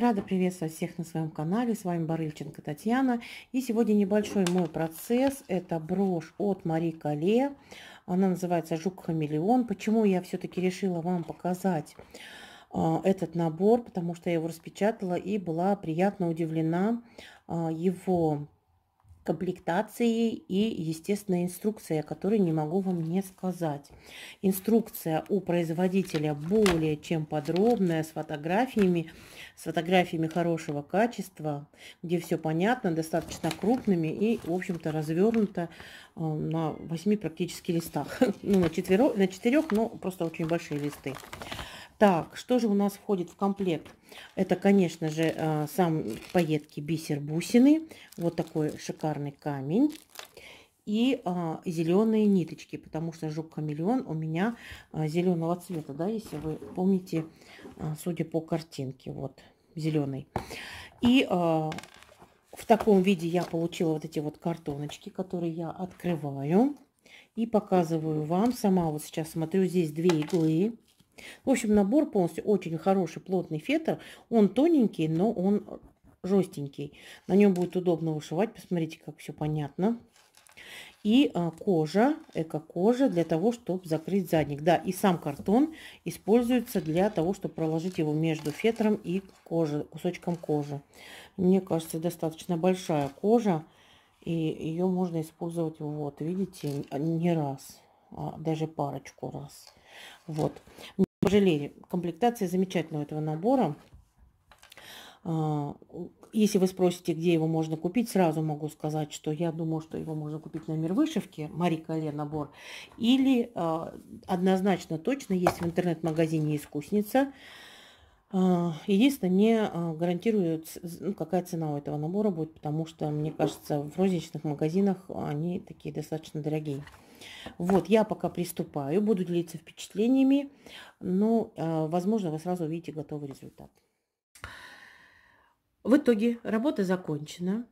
Рада приветствовать всех на своем канале. С вами Барыльченко Татьяна. И сегодня небольшой мой процесс. Это брошь от Мари Кале. Она называется «Жук-хамелеон». Почему я все-таки решила вам показать а, этот набор? Потому что я его распечатала и была приятно удивлена а, его комплектации и, естественно, инструкция, которую не могу вам не сказать. Инструкция у производителя более чем подробная, с фотографиями, с фотографиями хорошего качества, где все понятно, достаточно крупными и, в общем-то, развернуто э, на 8 практически листах. Ну, на, четверо, на четырех, но просто очень большие листы. Так, что же у нас входит в комплект? Это, конечно же, э, сам поетки бисер бусины. Вот такой шикарный камень. И а, зеленые ниточки, потому что жук-хамелеон у меня а, э, зеленого цвета, да, если вы помните, а, судя по картинке, вот зеленый. И а, в таком виде я получила вот эти вот картоночки, которые я открываю и показываю вам. Сама вот сейчас смотрю, здесь две иглы, в общем, набор полностью очень хороший, плотный фетр. Он тоненький, но он жестенький. На нем будет удобно вышивать. Посмотрите, как все понятно. И а, кожа, эко-кожа для того, чтобы закрыть задник. Да, и сам картон используется для того, чтобы проложить его между фетром и кожей, кусочком кожи. Мне кажется, достаточно большая кожа. И ее можно использовать, вот, видите, не раз, а даже парочку раз. Вот пожалели. Комплектация замечательного этого набора. А, если вы спросите, где его можно купить, сразу могу сказать, что я думаю, что его можно купить на мир вышивки, Мари Кале набор, или а, однозначно точно есть в интернет-магазине «Искусница». А, единственное, не гарантирую, ну, какая цена у этого набора будет, потому что, мне кажется, в розничных магазинах они такие достаточно дорогие. Вот, я пока приступаю, буду делиться впечатлениями, но, э, возможно, вы сразу увидите готовый результат. В итоге работа закончена.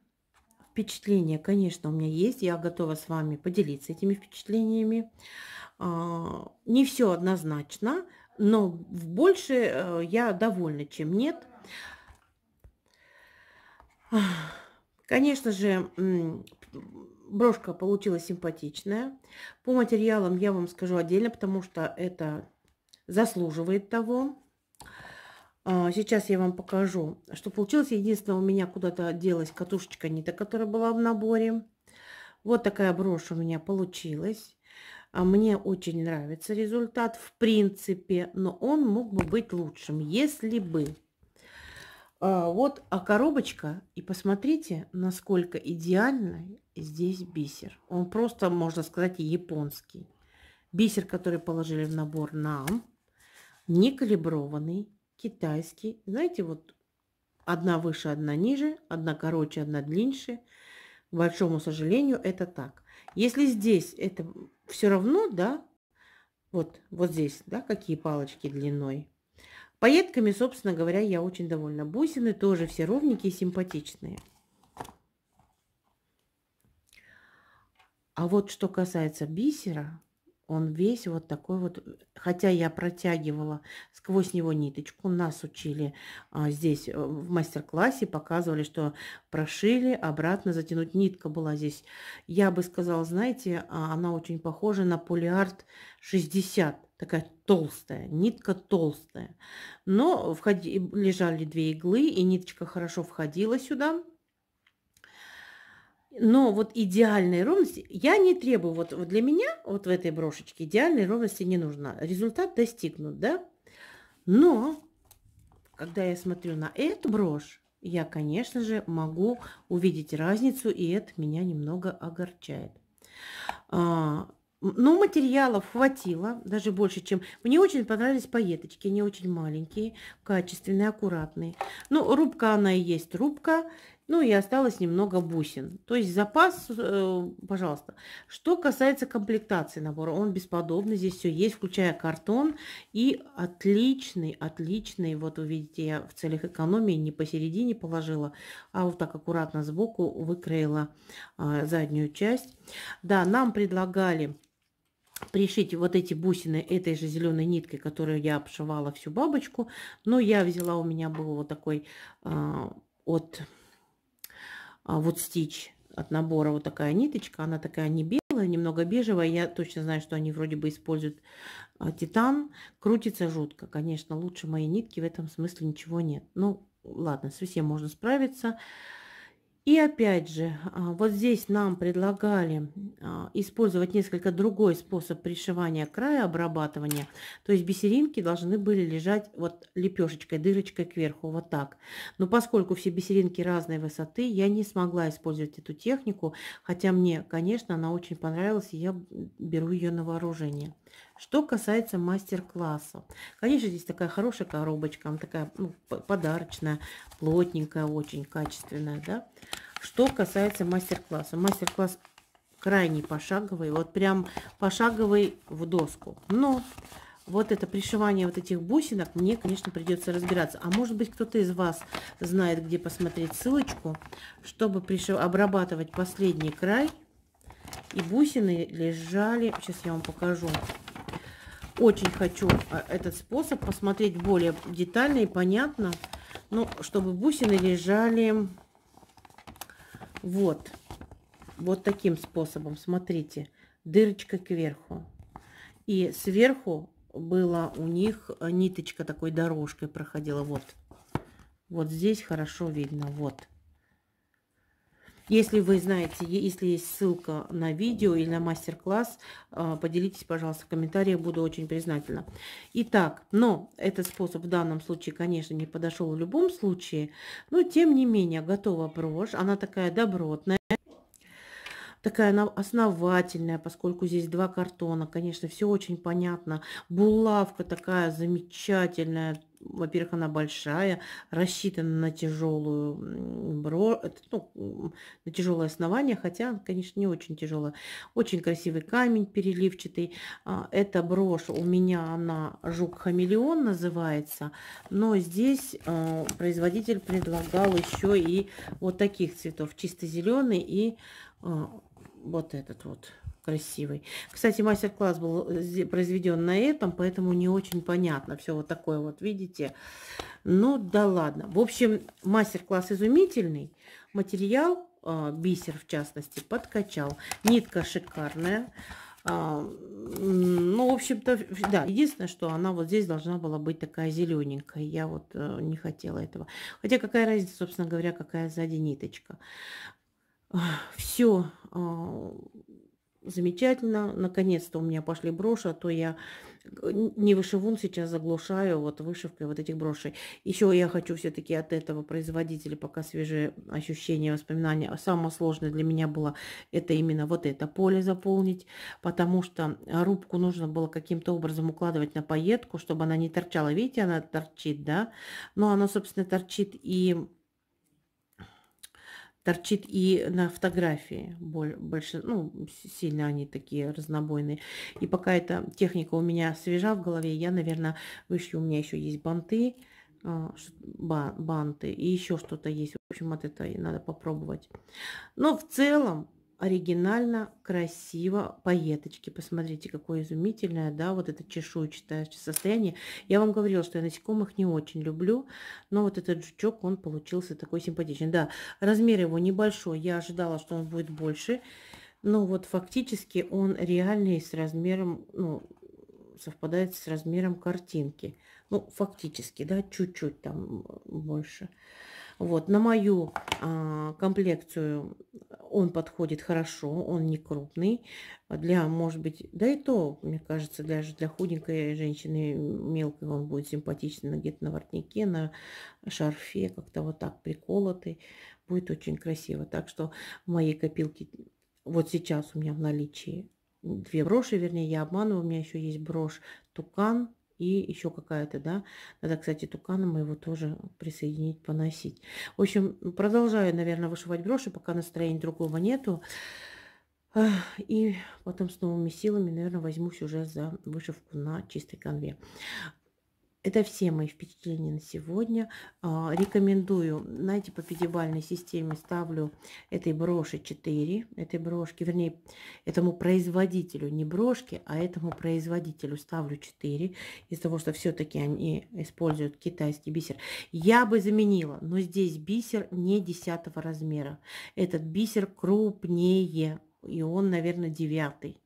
Впечатления, конечно, у меня есть. Я готова с вами поделиться этими впечатлениями. А, не все однозначно, но больше э, я довольна, чем нет. Конечно же, брошка получилась симпатичная. По материалам я вам скажу отдельно, потому что это заслуживает того. А, сейчас я вам покажу, что получилось. Единственное, у меня куда-то делась катушечка нита, которая была в наборе. Вот такая брошь у меня получилась. А, мне очень нравится результат, в принципе, но он мог бы быть лучшим, если бы а, вот, а коробочка, и посмотрите, насколько идеально здесь бисер. Он просто, можно сказать, японский. Бисер, который положили в набор нам, некалиброванный, китайский. Знаете, вот одна выше, одна ниже, одна короче, одна длиннее. К большому сожалению, это так. Если здесь это все равно, да, вот, вот здесь, да, какие палочки длиной, Пайетками, собственно говоря, я очень довольна. Бусины тоже все ровненькие, симпатичные. А вот что касается бисера, он весь вот такой вот, хотя я протягивала сквозь него ниточку, нас учили а, здесь э, в мастер-классе, показывали, что прошили, обратно затянуть нитка была здесь. Я бы сказала, знаете, а, она очень похожа на полиарт 60, такая толстая, нитка толстая. Но входи, лежали две иглы, и ниточка хорошо входила сюда. Но вот идеальной ровности я не требую. Вот, вот для меня вот в этой брошечке идеальной ровности не нужно Результат достигнут, да? Но когда я смотрю на эту брошь, я, конечно же, могу увидеть разницу, и это меня немного огорчает. А, но ну, материалов хватило, даже больше, чем... Мне очень понравились пайеточки, они очень маленькие, качественные, аккуратные. Ну, рубка она и есть рубка, ну и осталось немного бусин. То есть запас, э, пожалуйста. Что касается комплектации набора, он бесподобный, здесь все есть, включая картон. И отличный, отличный, вот вы видите, я в целях экономии не посередине положила, а вот так аккуратно сбоку выкроила э, заднюю часть. Да, нам предлагали пришить вот эти бусины этой же зеленой ниткой, которую я обшивала всю бабочку. Но я взяла, у меня был вот такой э, от а, вот стич от набора вот такая ниточка, она такая не белая, немного бежевая, я точно знаю, что они вроде бы используют а, титан, крутится жутко, конечно, лучше моей нитки, в этом смысле ничего нет, ну ладно, со всем можно справиться, и опять же, а, вот здесь нам предлагали а, использовать несколько другой способ пришивания края, обрабатывания. То есть бисеринки должны были лежать вот лепешечкой, дырочкой кверху, вот так. Но поскольку все бисеринки разной высоты, я не смогла использовать эту технику, хотя мне, конечно, она очень понравилась, и я беру ее на вооружение. Что касается мастер-класса. Конечно, здесь такая хорошая коробочка, она такая ну, подарочная, плотненькая, очень качественная, да. Что касается мастер-класса. Мастер-класс крайне пошаговый, вот прям пошаговый в доску. Но вот это пришивание вот этих бусинок, мне, конечно, придется разбираться. А может быть, кто-то из вас знает, где посмотреть ссылочку, чтобы пришив... обрабатывать последний край – и бусины лежали, сейчас я вам покажу. Очень хочу а, этот способ посмотреть более детально и понятно. Ну, чтобы бусины лежали вот, вот таким способом. Смотрите, дырочка кверху. И сверху была у них ниточка такой дорожкой проходила. Вот, вот здесь хорошо видно, вот. Если вы знаете, если есть ссылка на видео или на мастер-класс, а, поделитесь, пожалуйста, в комментариях, буду очень признательна. Итак, но этот способ в данном случае, конечно, не подошел в любом случае, но тем не менее готова брошь, она такая добротная такая она основательная, поскольку здесь два картона, конечно, все очень понятно. Булавка такая замечательная, во-первых, она большая, рассчитана на тяжелую бро... Э, ну, на тяжелое основание, хотя, конечно, не очень тяжелое. Очень красивый камень переливчатый. А, Это брошь у меня, она жук-хамелеон называется, но здесь а, производитель предлагал еще и вот таких цветов, чисто зеленый и а, вот этот вот красивый. Кстати, мастер-класс был э, произведен на этом, поэтому не очень понятно. Все вот такое вот, видите? Ну, да ладно. В общем, мастер-класс изумительный. Материал, а, бисер в частности, подкачал. Нитка шикарная. А, ну, в общем-то, да, единственное, что она вот здесь должна была быть такая зелененькая. Я вот э, не хотела этого. Хотя какая разница, собственно говоря, какая сзади ниточка. Все а, замечательно. Наконец-то у меня пошли броши, а то я не вышивун сейчас заглушаю вот вышивкой вот этих брошей. Еще я хочу все-таки от этого производителя пока свежие ощущения, воспоминания. Самое сложное для меня было это именно вот это поле заполнить, потому что рубку нужно было каким-то образом укладывать на пайетку, чтобы она не торчала. Видите, она торчит, да? Но она, собственно, торчит и торчит и на фотографии больше, ну, сильно они такие разнобойные. И пока эта техника у меня свежа в голове, я, наверное, вышью, у меня еще есть банты, а, банты и еще что-то есть. В общем, от этой надо попробовать. Но в целом оригинально, красиво, по Посмотрите, какое изумительное, да, вот это чешуйчатое состояние. Я вам говорила, что я насекомых не очень люблю, но вот этот жучок, он получился такой симпатичный. Да, размер его небольшой, я ожидала, что он будет больше, но вот фактически он реальный с размером, ну, совпадает с размером картинки. Ну, фактически, да, чуть-чуть там Больше. Вот, на мою а, комплекцию он подходит хорошо, он не крупный. Для, может быть, да и то, мне кажется, даже для худенькой женщины мелкой он будет симпатичный где-то на воротнике, на шарфе, как-то вот так приколотый. Будет очень красиво. Так что в моей копилке вот сейчас у меня в наличии две броши, вернее, я обманываю, у меня еще есть брошь тукан и еще какая-то, да. Надо, кстати, туканом его тоже присоединить, поносить. В общем, продолжаю, наверное, вышивать броши, пока настроения другого нету. И потом с новыми силами, наверное, возьмусь уже за вышивку на чистой конве. Это все мои впечатления на сегодня. А, рекомендую, знаете, по пятибалльной системе ставлю этой броши 4, этой брошки, вернее, этому производителю, не брошки, а этому производителю ставлю 4, из-за того, что все-таки они используют китайский бисер. Я бы заменила, но здесь бисер не 10 размера. Этот бисер крупнее, и он, наверное, девятый,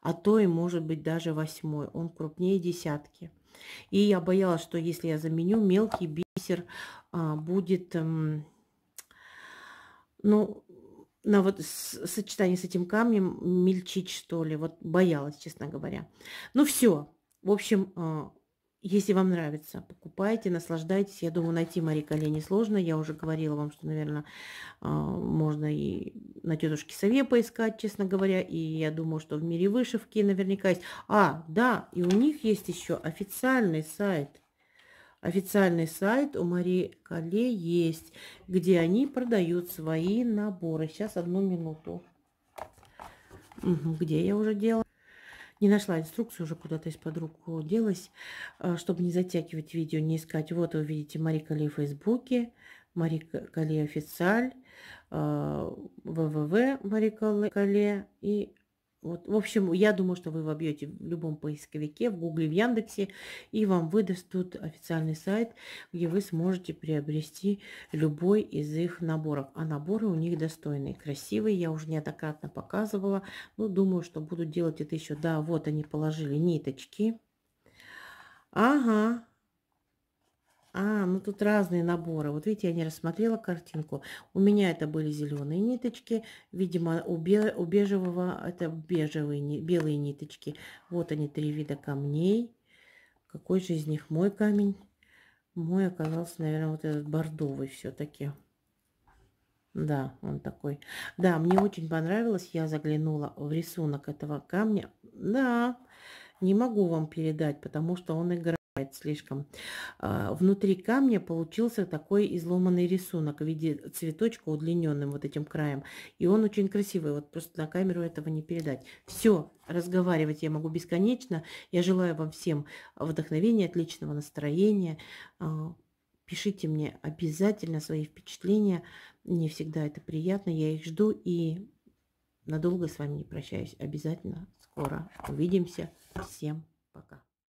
а то и может быть даже восьмой. Он крупнее десятки. И я боялась, что если я заменю, мелкий бисер а, будет, эм, ну, на вот сочетании с этим камнем мельчить, что ли. Вот боялась, честно говоря. Ну все. В общем, а, если вам нравится, покупайте, наслаждайтесь. Я думаю, найти Мари Коле несложно. Я уже говорила вам, что, наверное, а, можно и на тетушке Сове поискать, честно говоря. И я думаю, что в мире вышивки наверняка есть. А, да, и у них есть еще официальный сайт. Официальный сайт у Мари Коле есть, где они продают свои наборы. Сейчас одну минуту. Где я уже делала? Не нашла инструкцию, уже куда-то из-под руку делась. А, чтобы не затягивать видео, не искать. Вот вы видите Мари Кали в Фейсбуке, Мари Кали официаль, ввв а, Мари Кали и вот, в общем, я думаю, что вы вобьете в любом поисковике, в Гугле, в Яндексе, и вам выдаст тут официальный сайт, где вы сможете приобрести любой из их наборов. А наборы у них достойные, красивые, я уже неоднократно показывала. Ну, думаю, что буду делать это еще. Да, вот они положили ниточки. Ага, а, ну тут разные наборы. Вот видите, я не рассмотрела картинку. У меня это были зеленые ниточки. Видимо, у, бе у бежевого это бежевые, белые ниточки. Вот они, три вида камней. Какой же из них мой камень? Мой оказался, наверное, вот этот бордовый все-таки. Да, он такой. Да, мне очень понравилось. Я заглянула в рисунок этого камня. Да, не могу вам передать, потому что он играет слишком. А, внутри камня получился такой изломанный рисунок в виде цветочка удлиненным вот этим краем. И он очень красивый, вот просто на камеру этого не передать. Все, разговаривать я могу бесконечно. Я желаю вам всем вдохновения, отличного настроения. А, пишите мне обязательно свои впечатления. Не всегда это приятно, я их жду и надолго с вами не прощаюсь. Обязательно скоро увидимся. Всем пока.